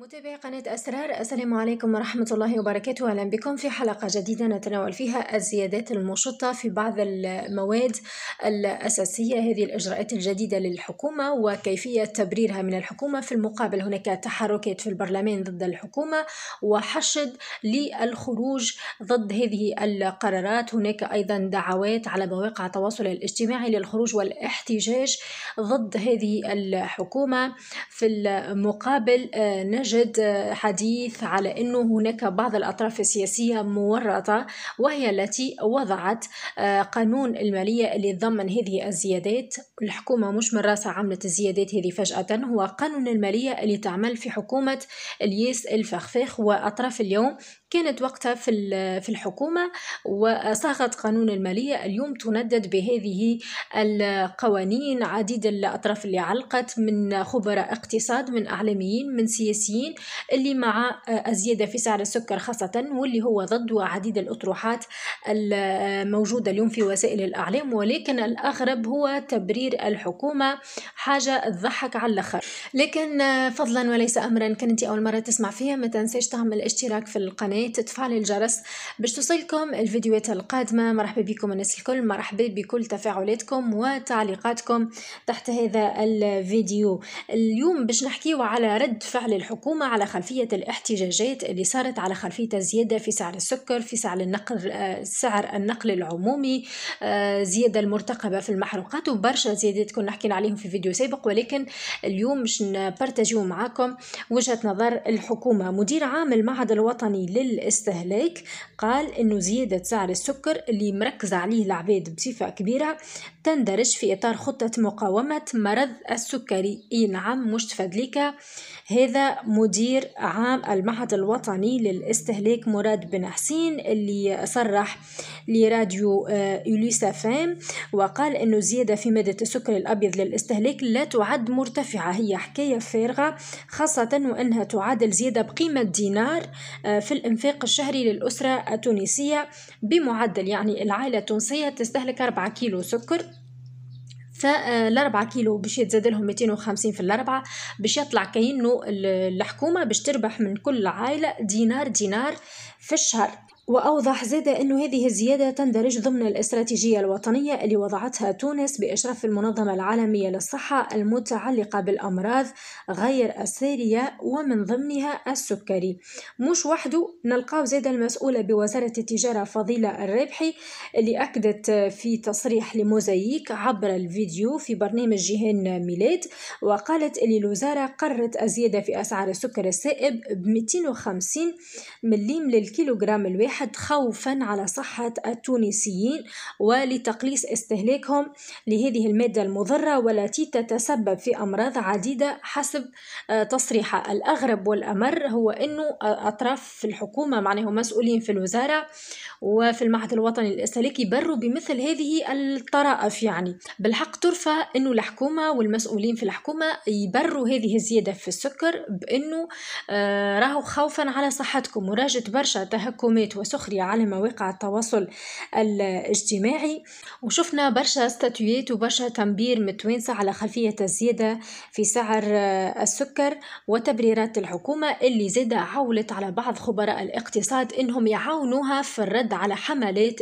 متابعي قناة أسرار السلام عليكم ورحمة الله وبركاته أهلا بكم في حلقة جديدة نتناول فيها الزيادات المشطة في بعض المواد الأساسية هذه الإجراءات الجديدة للحكومة وكيفية تبريرها من الحكومة في المقابل هناك تحركات في البرلمان ضد الحكومة وحشد للخروج ضد هذه القرارات هناك أيضا دعوات على مواقع التواصل الاجتماعي للخروج والاحتجاج ضد هذه الحكومة في المقابل آه، نجد يوجد حديث على أنه هناك بعض الأطراف السياسية مورطة وهي التي وضعت آه، قانون المالية اللي ضمن هذه الزيادات الحكومة مش من راسها عملت الزيادات هذه فجأة هو قانون المالية اللي تعمل في حكومة الياس الفخفاخ وأطراف اليوم كانت وقتها في في الحكومة وصاغت قانون المالية اليوم تندد بهذه القوانين عديد الأطراف اللي علقت من خبراء اقتصاد من أعلاميين من سياسيين اللي مع الزيادة في سعر السكر خاصة واللي هو ضد عديد الأطروحات الموجودة اليوم في وسائل الأعلام ولكن الأغرب هو تبرير الحكومة حاجة تضحك على الأخر لكن فضلا وليس أمرا كنتي أول مرة تسمع فيها ما تنساش تعمل اشتراك في القناة قناة تفعل الجرس باش توصلكم الفيديوهات القادمة مرحبا بكم الناس الكل مرحبا بكل تفاعلاتكم وتعليقاتكم تحت هذا الفيديو اليوم باش نحكيو على رد فعل الحكومة على خلفية الاحتجاجات اللي صارت على خلفية زيادة في سعر السكر في سعر النقل سعر النقل العمومي زيادة المرتقبة في المحروقات وبرشا زيادات كنا حكينا عليهم في فيديو سابق ولكن اليوم باش نبارتاجيو معاكم وجهة نظر الحكومة مدير عام المعهد الوطني لل الاستهلاك قال أنه زيادة سعر السكر اللي مركز عليه العباد بصفة كبيرة تندرج في إطار خطة مقاومة مرض السكري إي نعم مش فدليكا هذا مدير عام المعهد الوطني للاستهلاك مراد بن حسين اللي صرح لراديو يوليسا آه، فام وقال أنه زيادة في مادة السكر الأبيض للاستهلاك لا تعد مرتفعة هي حكاية فارغة خاصة وأنها تعادل زيادة بقيمة دينار آه، في الانفاق الإنفاق الشهري للأسرة التونسية بمعدل يعني العائلة التونسية تستهلك 4 كيلو سكر فالأربعة آه، كيلو باش يتزاد لهم 250 في الأربعة باش يطلع كأنه الحكومة باش تربح من كل عائلة دينار دينار في الشهر وأوضح زاد أن هذه الزيادة تندرج ضمن الاستراتيجية الوطنية اللي وضعتها تونس بإشراف المنظمة العالمية للصحة المتعلقة بالأمراض غير السارية ومن ضمنها السكري مش وحده نلقاو زاد المسؤولة بوزارة التجارة فضيلة الربحي اللي أكدت في تصريح لموزايك عبر الفيديو في برنامج جيهان ميلاد وقالت أن الوزارة قررت الزيادة في أسعار السكر السائب ب 250 مليم للكيلوغرام الواحد واحد خوفا على صحة التونسيين ولتقليص استهلاكهم لهذه المادة المضرة والتي تتسبب في أمراض عديدة حسب آه، تصريحة الأغرب والأمر هو أنه أطراف في الحكومة معناه مسؤولين في الوزارة وفي المعهد الوطني للاستهلاك يبروا بمثل هذه الطرائف يعني بالحق ترفى أنه الحكومة والمسؤولين في الحكومة يبروا هذه الزيادة في السكر بأنه آه، راهو خوفا على صحتكم وراجت برشا تهكمات وسخرية على مواقع التواصل الاجتماعي وشفنا برشا ستاتويات وبرشا تنبير متوانسة على خلفية الزيادة في سعر السكر وتبريرات الحكومة اللي زادة عولت على بعض خبراء الاقتصاد انهم يعاونوها في الرد على حملات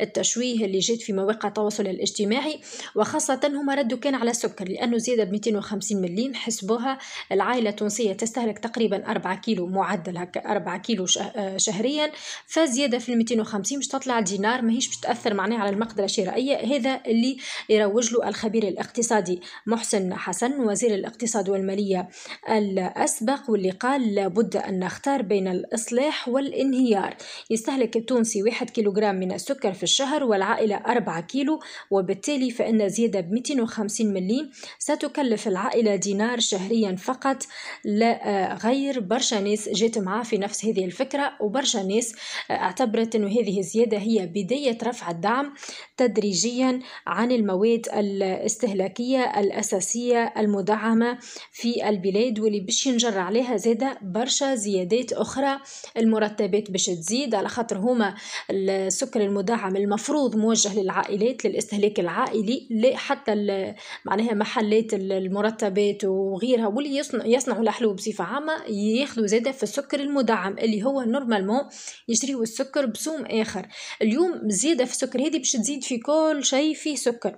التشويه اللي جات في مواقع التواصل الاجتماعي وخاصة هما ردوا كان على السكر لأنه زيادة ب 250 مليم حسبوها العائلة التونسية تستهلك تقريبا 4 كيلو معدل هكا 4 كيلو شهريا فزياده في ال 250 باش تطلع دينار ماهيش باش تاثر معناه على المقدره الشرائيه هذا اللي يروج له الخبير الاقتصادي محسن حسن وزير الاقتصاد والماليه الاسبق واللي قال لابد ان نختار بين الاصلاح والانهيار يستهلك التونسي 1 كيلوغرام من السكر في الشهر والعائله 4 كيلو وبالتالي فان زياده ب 250 ملي ستكلف العائله دينار شهريا فقط لا آه، غير برشا ناس جات معاه في نفس هذه الفكره وبرشا ناس اعتبرت أنه هذه الزيادة هي بداية رفع الدعم تدريجيا عن المواد الاستهلاكية الأساسية المدعمة في البلاد واللي باش ينجر عليها زادة برشا زيادات أخرى المرتبات باش تزيد على خاطر هما السكر المدعم المفروض موجه للعائلات للاستهلاك العائلي لا حتى معناها محلات المرتبات وغيرها واللي يصنعوا الحلو بصفة عامة ياخذوا زادة في السكر المدعم اللي هو نورمالمون يشريوا السكر بسوم آخر اليوم زيادة في السكر هذه باش تزيد في كل شيء فيه سكر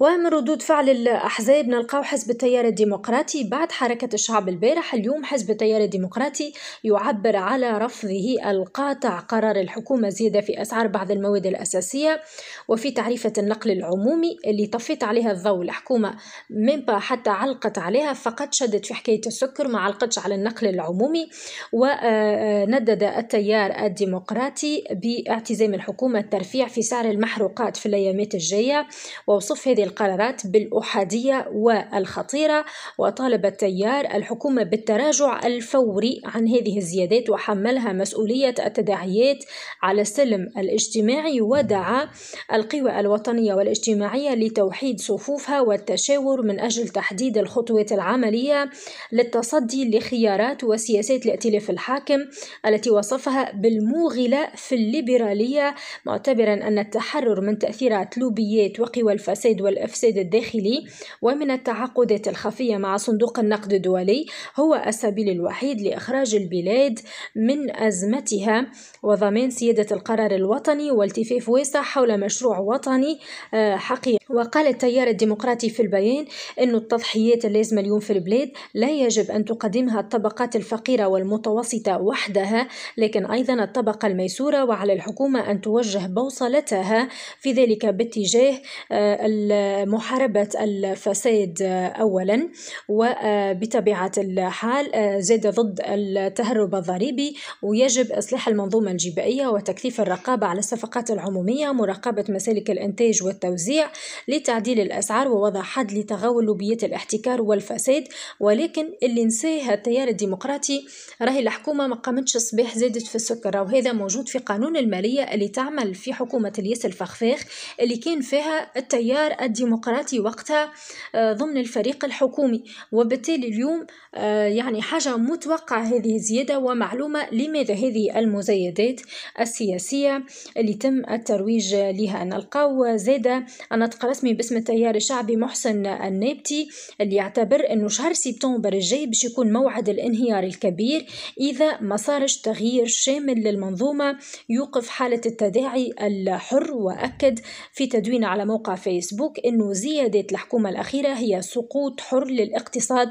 ومن ردود فعل الأحزاب نلقاو حزب التيار الديمقراطي بعد حركة الشعب البارح اليوم حزب التيار الديمقراطي يعبر على رفضه القاطع قرار الحكومة زيادة في أسعار بعض المواد الأساسية وفي تعريفة النقل العمومي اللي طفيت عليها الضوء الحكومة من حتى علقت عليها فقط شدت في حكاية السكر ما علقتش على النقل العمومي وندد التيار الديمقراطي باعتزام الحكومة الترفيع في سعر المحروقات في الأيامات الجاية ووصف هذه القرارات بالأحادية والخطيرة وطالب التيار الحكومة بالتراجع الفوري عن هذه الزيادات وحملها مسؤولية التداعيات على السلم الاجتماعي ودعا القوى الوطنية والاجتماعية لتوحيد صفوفها والتشاور من أجل تحديد الخطوات العملية للتصدي لخيارات وسياسات الائتلاف الحاكم التي وصفها بالموغلة في الليبرالية معتبرا أن التحرر من تأثير تأثيرات لوبيات وقوى الفساد والإفساد الداخلي ومن التعاقدات الخفية مع صندوق النقد الدولي هو السبيل الوحيد لإخراج البلاد من أزمتها وضمان سيادة القرار الوطني والتفاف واسع حول مشروع وطني آه، حقيقي وقال التيار الديمقراطي في البيان أن التضحيات اللازمة اليوم في البلاد لا يجب أن تقدمها الطبقات الفقيرة والمتوسطة وحدها لكن أيضا الطبقة الميسورة وعلى الحكومة أن توجه بوصلتها في وذلك باتجاه آه، محاربة الفساد آه، أولا وبطبيعة آه، الحال زاد ضد التهرب الضريبي ويجب إصلاح المنظومة الجبائية وتكثيف الرقابة على الصفقات العمومية مراقبة مسالك الإنتاج والتوزيع لتعديل الأسعار ووضع حد لتغول لوبيات الاحتكار والفساد ولكن اللي نساه التيار الديمقراطي راهي الحكومة ما قامتش صباح زادت في السكر وهذا موجود في قانون المالية اللي تعمل في حكومة الياس الفخفاخ اللي كان فيها التيار الديمقراطي وقتها آه، ضمن الفريق الحكومي وبالتالي اليوم آه، يعني حاجة متوقعة هذه الزيادة ومعلومة لماذا هذه المزايدات السياسية اللي تم الترويج لها نلقاو زادة نطق رسمي باسم التيار الشعبي محسن النابتي اللي يعتبر أنه شهر سبتمبر الجاي باش يكون موعد الانهيار الكبير إذا ما صارش تغيير شامل للمنظومة يوقف حالة التداعي الحر وأكد في تدوين على موقع فيسبوك أنه زيادة الحكومة الأخيرة هي سقوط حر للاقتصاد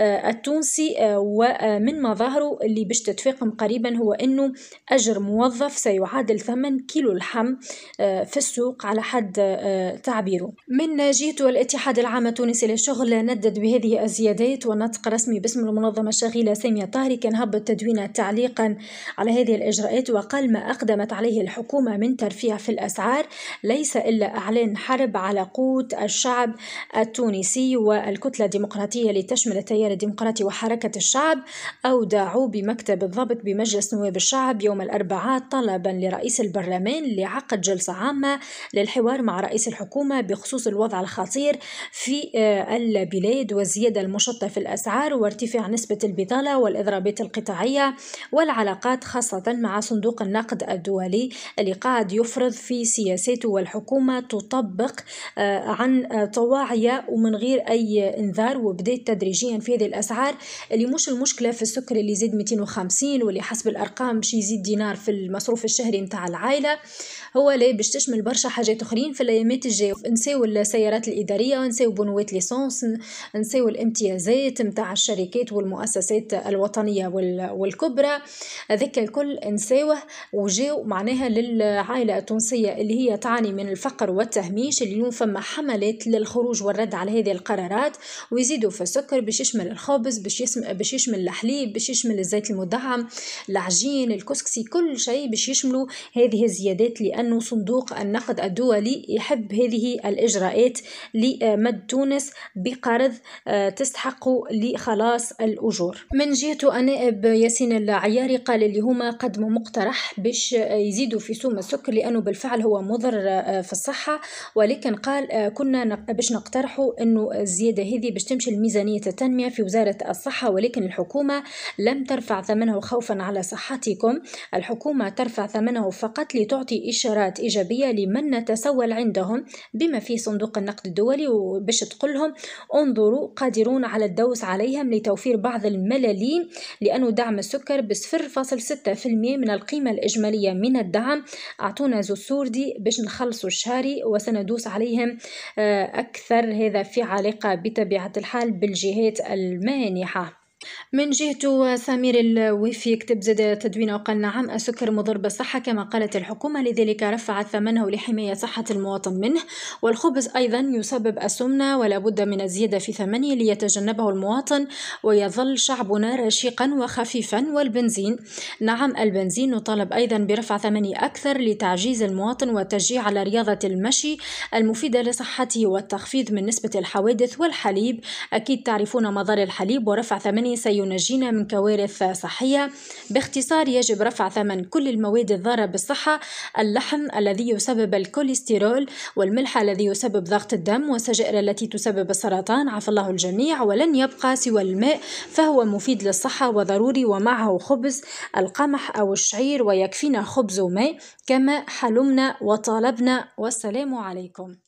آه، التونسي آه، ومن مظاهره اللي باش تتفاقم قريبا هو أنه أجر موظف سيعادل ثمن كيلو لحم آه، في السوق على حد تعبيره من جهته الاتحاد العام التونسي للشغل ندد بهذه الزيادات ونطق رسمي باسم المنظمة الشاغلة سامية طاهري كان هبط التدوين تعليقا على هذه الإجراءات وقال ما أقدمت عليه الحكومة من ترفيع في الأسعار ليس إلا إعلان حرب على قوت الشعب التونسي والكتلة الديمقراطية لتشمل التيار الديمقراطي وحركة الشعب أودعوا بمكتب الضبط بمجلس نواب الشعب يوم الأربعاء طلبا لرئيس البرلمان لعقد جلسة عامة للحوار مع رئيس الحكومة بخصوص الوضع الخطير في آه، البلاد والزيادة المشطة في الأسعار وارتفاع نسبة البطالة والإضرابات القطاعية والعلاقات خاصة مع صندوق النقد الدولي اللي قاعد يفرض في سياساته والحكومة تطبق آه، عن آه، طواعية ومن غير أي إنذار وبدأت تدريجيا في هذه الأسعار اللي مش المشكلة في السكر اللي زيد 250 واللي حسب الأرقام باش يزيد دينار في المصروف الشهري نتاع العائلة هو لا باش تشمل برشا حاجات أخرين في الأيامات الجاية نساو السيارات الإدارية نساو بنوات ليسونس نساو الامتيازات نتاع الشركات والمؤسسات الوطنية والكبرى هذاك الكل نساوه وجاو معناها للعائلة التونسية اللي هي تعرف يعاني من الفقر والتهميش اليوم فما حملات للخروج والرد على هذه القرارات ويزيدوا في السكر باش يشمل الخبز باش باش يشمل الحليب باش يشمل الزيت المدعم العجين الكسكسي كل شيء باش يشملوا هذه الزيادات لأنه صندوق النقد الدولي يحب هذه الإجراءات لمد تونس بقرض آه، تستحق لخلاص الأجور من جهته النائب ياسين العياري قال اللي هما قدموا مقترح باش يزيدوا في سوم السكر لأنه بالفعل هو مضر آه، في الصحة ولكن قال آه، كنا باش نقترحوا أنه الزيادة هذه باش تمشي لميزانية التنمية في وزارة الصحة ولكن الحكومة لم ترفع ثمنه خوفا على صحتكم الحكومة ترفع ثمنه فقط لتعطي إشارات إيجابية لمن نتسول عندهم بما في صندوق النقد الدولي وباش تقول لهم انظروا قادرون على الدوس عليهم لتوفير بعض الملاليم لأنه دعم السكر ب 0.6% من القيمة الإجمالية من الدعم أعطونا زو سوردي باش التخلص الشهري وسندوس عليهم آه، أكثر هذا في علاقة بطبيعة الحال بالجهات المانحة من جهته سمير الوفي كتب زاد تدوينه وقال نعم السكر مضر بالصحة كما قالت الحكومة لذلك رفعت ثمنه لحماية صحة المواطن منه والخبز أيضا يسبب السمنة ولا بد من الزيادة في ثمنه ليتجنبه المواطن ويظل شعبنا رشيقا وخفيفا والبنزين نعم البنزين نطالب أيضا برفع ثمنه أكثر لتعجيز المواطن والتشجيع على رياضة المشي المفيدة لصحته والتخفيض من نسبة الحوادث والحليب أكيد تعرفون مضار الحليب ورفع ثمنه سينجينا من كوارث صحية باختصار يجب رفع ثمن كل المواد الضارة بالصحة اللحم الذي يسبب الكوليسترول والملح الذي يسبب ضغط الدم والسجائر التي تسبب السرطان عفى الله الجميع ولن يبقى سوى الماء فهو مفيد للصحة وضروري ومعه خبز القمح أو الشعير ويكفينا خبز وماء كما حلمنا وطالبنا والسلام عليكم